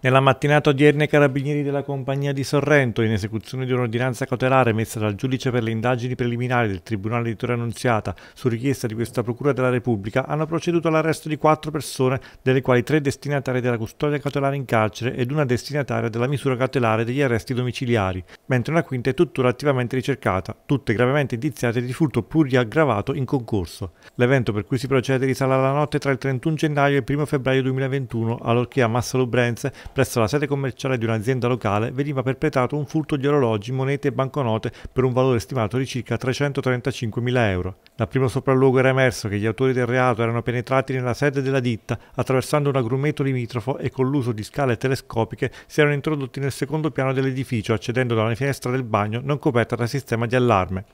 Nella mattinata odierna i carabinieri della compagnia di Sorrento, in esecuzione di un'ordinanza cautelare messa dal giudice per le indagini preliminari del Tribunale di Torre Annunziata su richiesta di questa Procura della Repubblica, hanno proceduto all'arresto di quattro persone, delle quali tre destinatarie della custodia cautelare in carcere ed una destinataria della misura cautelare degli arresti domiciliari, mentre una quinta è tuttora attivamente ricercata, tutte gravemente indiziate di furto pluriaggravato in concorso. L'evento per cui si procede risale alla notte tra il 31 gennaio e il 1 febbraio 2021, allorché a Massa Lubrense presso la sede commerciale di un'azienda locale veniva perpetrato un furto di orologi, monete e banconote per un valore stimato di circa 335.000 euro. Dal primo sopralluogo era emerso che gli autori del reato erano penetrati nella sede della ditta attraversando un agrumeto limitrofo e con l'uso di scale telescopiche si erano introdotti nel secondo piano dell'edificio accedendo da una finestra del bagno non coperta da sistema di allarme.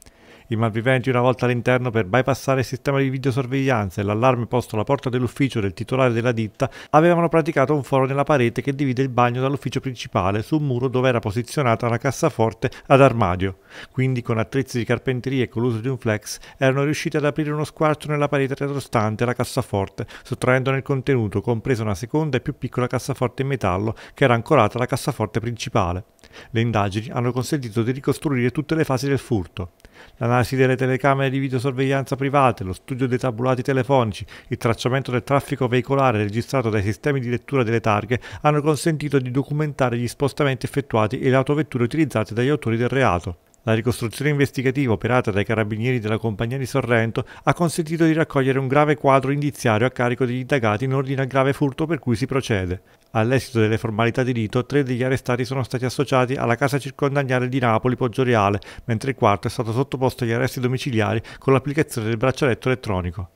I malviventi una volta all'interno per bypassare il sistema di videosorveglianza e l'allarme posto alla porta dell'ufficio del titolare della ditta avevano praticato un foro nella parete che divide il bagno dall'ufficio principale su un muro dove era posizionata una cassaforte ad armadio. Quindi con attrezzi di carpenteria e con l'uso di un flex erano riusciti ad aprire uno squarcio nella parete retrostante alla cassaforte, sottraendone il contenuto, compresa una seconda e più piccola cassaforte in metallo che era ancorata alla cassaforte principale. Le indagini hanno consentito di ricostruire tutte le fasi del furto l'analisi delle telecamere di videosorveglianza private, lo studio dei tabulati telefonici, il tracciamento del traffico veicolare registrato dai sistemi di lettura delle targhe hanno consentito di documentare gli spostamenti effettuati e le autovetture utilizzate dagli autori del reato. La ricostruzione investigativa operata dai carabinieri della compagnia di Sorrento ha consentito di raccogliere un grave quadro indiziario a carico degli indagati in ordine al grave furto per cui si procede. All'esito delle formalità di rito, tre degli arrestati sono stati associati alla casa circondaniale di Napoli Poggioreale, mentre il quarto è stato sottoposto agli arresti domiciliari con l'applicazione del braccialetto elettronico.